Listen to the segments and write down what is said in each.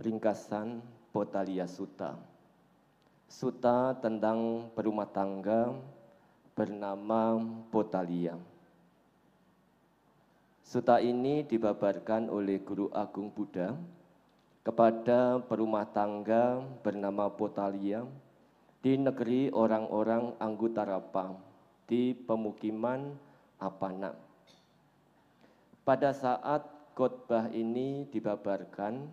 ringkasan Potalia Suta Suta tentang perumah tangga bernama Potalia. Suta ini dibabarkan oleh Guru Agung Buddha kepada perumah tangga bernama Potalia di negeri orang-orang anggota Anggutarapa di pemukiman Apana. Pada saat khotbah ini dibabarkan,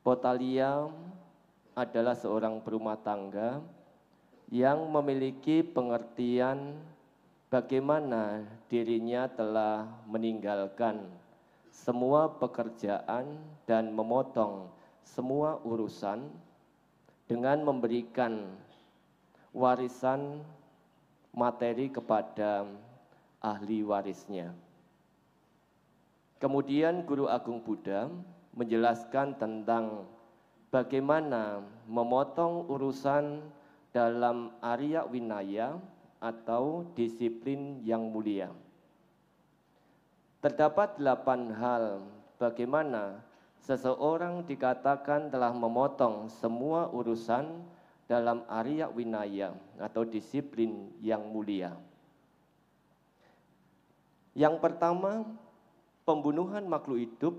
Potaliam adalah seorang berumah tangga yang memiliki pengertian bagaimana dirinya telah meninggalkan semua pekerjaan dan memotong semua urusan dengan memberikan warisan materi kepada ahli warisnya. Kemudian Guru Agung Buddha menjelaskan tentang bagaimana memotong urusan dalam area winaya atau disiplin yang mulia. Terdapat delapan hal bagaimana seseorang dikatakan telah memotong semua urusan dalam area winaya atau disiplin yang mulia. Yang pertama, pembunuhan makhluk hidup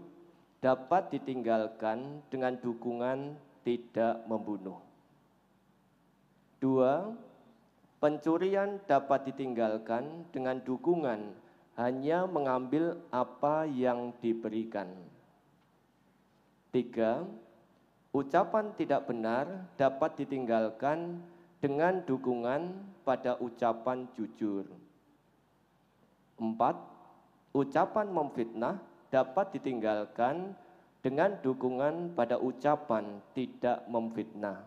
dapat ditinggalkan dengan dukungan tidak membunuh. Dua, pencurian dapat ditinggalkan dengan dukungan hanya mengambil apa yang diberikan. Tiga, ucapan tidak benar dapat ditinggalkan dengan dukungan pada ucapan jujur. Empat, ucapan memfitnah dapat ditinggalkan dengan dukungan pada ucapan tidak memfitnah.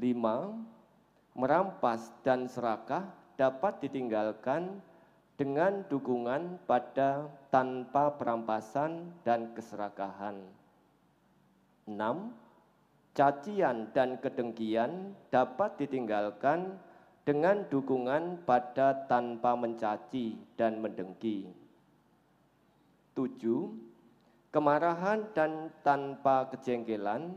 Lima, Merampas dan serakah dapat ditinggalkan dengan dukungan pada tanpa perampasan dan keserakahan. Enam, Cacian dan kedengkian dapat ditinggalkan dengan dukungan pada tanpa mencaci dan mendengki. Tujuh, kemarahan dan tanpa kejengkelan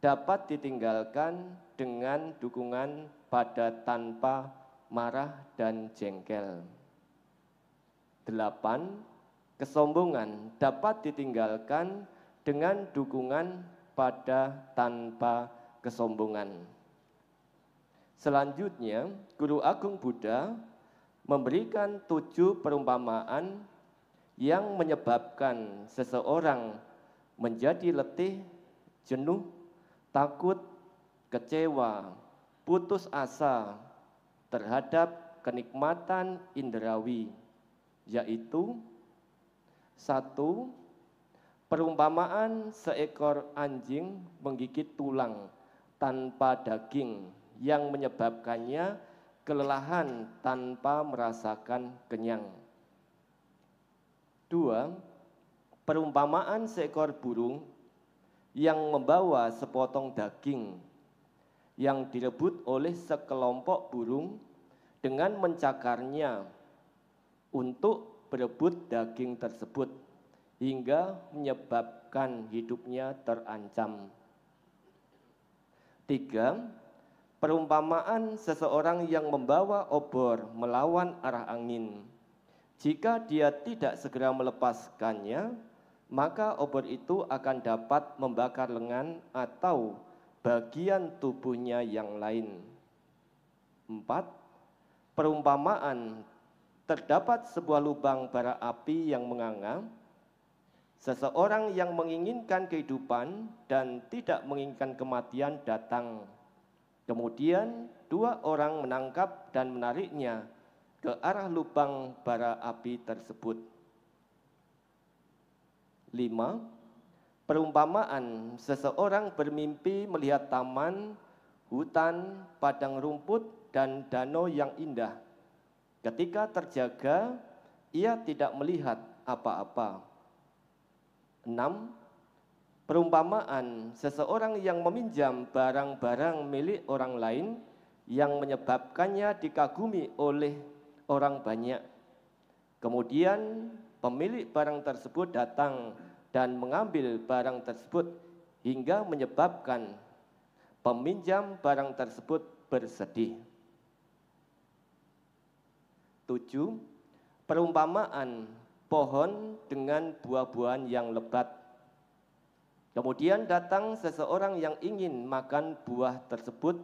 dapat ditinggalkan dengan dukungan pada tanpa marah dan jengkel. Delapan, kesombongan dapat ditinggalkan dengan dukungan pada tanpa kesombongan. Selanjutnya, Guru Agung Buddha memberikan tujuh perumpamaan yang menyebabkan seseorang menjadi letih, jenuh, takut, kecewa, putus asa terhadap kenikmatan indrawi, yaitu satu perumpamaan seekor anjing menggigit tulang tanpa daging yang menyebabkannya kelelahan tanpa merasakan kenyang. Dua, perumpamaan seekor burung yang membawa sepotong daging yang direbut oleh sekelompok burung dengan mencakarnya untuk berebut daging tersebut hingga menyebabkan hidupnya terancam. Tiga, perumpamaan seseorang yang membawa obor melawan arah angin jika dia tidak segera melepaskannya, maka obor itu akan dapat membakar lengan atau bagian tubuhnya yang lain. Empat, Perumpamaan terdapat sebuah lubang bara api yang menganga. Seseorang yang menginginkan kehidupan dan tidak menginginkan kematian datang. Kemudian dua orang menangkap dan menariknya ke arah lubang bara api tersebut. Lima, perumpamaan seseorang bermimpi melihat taman, hutan, padang rumput, dan danau yang indah. Ketika terjaga, ia tidak melihat apa-apa. Enam, perumpamaan seseorang yang meminjam barang-barang milik orang lain yang menyebabkannya dikagumi oleh orang banyak. Kemudian pemilik barang tersebut datang dan mengambil barang tersebut hingga menyebabkan peminjam barang tersebut bersedih. Tujuh, perumpamaan pohon dengan buah-buahan yang lebat. Kemudian datang seseorang yang ingin makan buah tersebut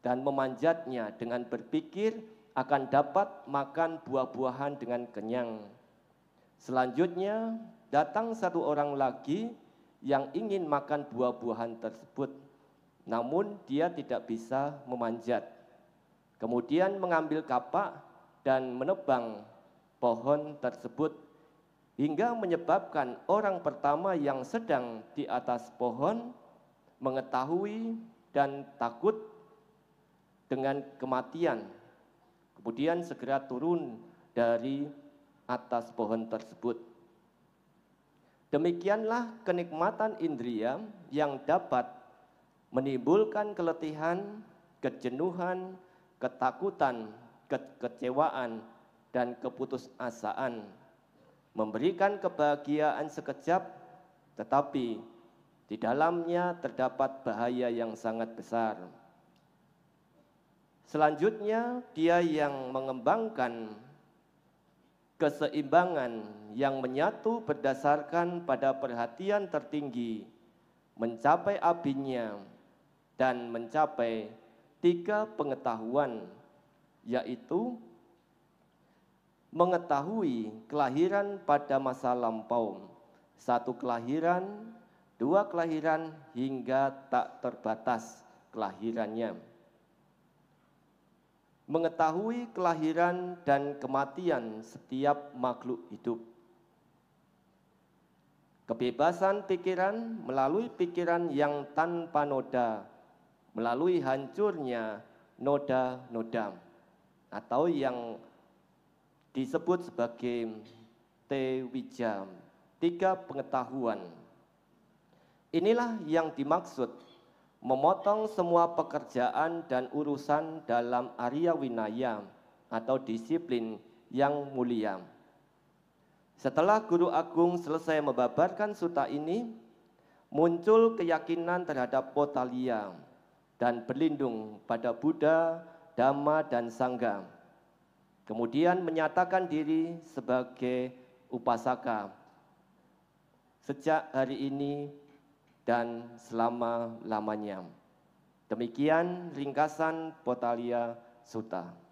dan memanjatnya dengan berpikir akan dapat makan buah-buahan dengan kenyang. Selanjutnya, datang satu orang lagi yang ingin makan buah-buahan tersebut, namun dia tidak bisa memanjat. Kemudian mengambil kapak dan menebang pohon tersebut hingga menyebabkan orang pertama yang sedang di atas pohon mengetahui dan takut dengan kematian kemudian segera turun dari atas pohon tersebut. Demikianlah kenikmatan indria yang dapat menimbulkan keletihan, kejenuhan, ketakutan, kekecewaan, dan keputusasaan. Memberikan kebahagiaan sekejap, tetapi di dalamnya terdapat bahaya yang sangat besar. Selanjutnya, dia yang mengembangkan keseimbangan yang menyatu berdasarkan pada perhatian tertinggi, mencapai abinya, dan mencapai tiga pengetahuan, yaitu mengetahui kelahiran pada masa lampau, satu kelahiran, dua kelahiran, hingga tak terbatas kelahirannya mengetahui kelahiran dan kematian setiap makhluk hidup. Kebebasan pikiran melalui pikiran yang tanpa noda, melalui hancurnya noda-noda atau yang disebut sebagai tewijam tiga pengetahuan. Inilah yang dimaksud memotong semua pekerjaan dan urusan dalam area winaya atau disiplin yang mulia. Setelah Guru Agung selesai membabarkan suta ini, muncul keyakinan terhadap Potalia dan berlindung pada Buddha, Dhamma, dan Sangha. Kemudian menyatakan diri sebagai upasaka. Sejak hari ini dan selama-lamanya. Demikian ringkasan Potalia Suta.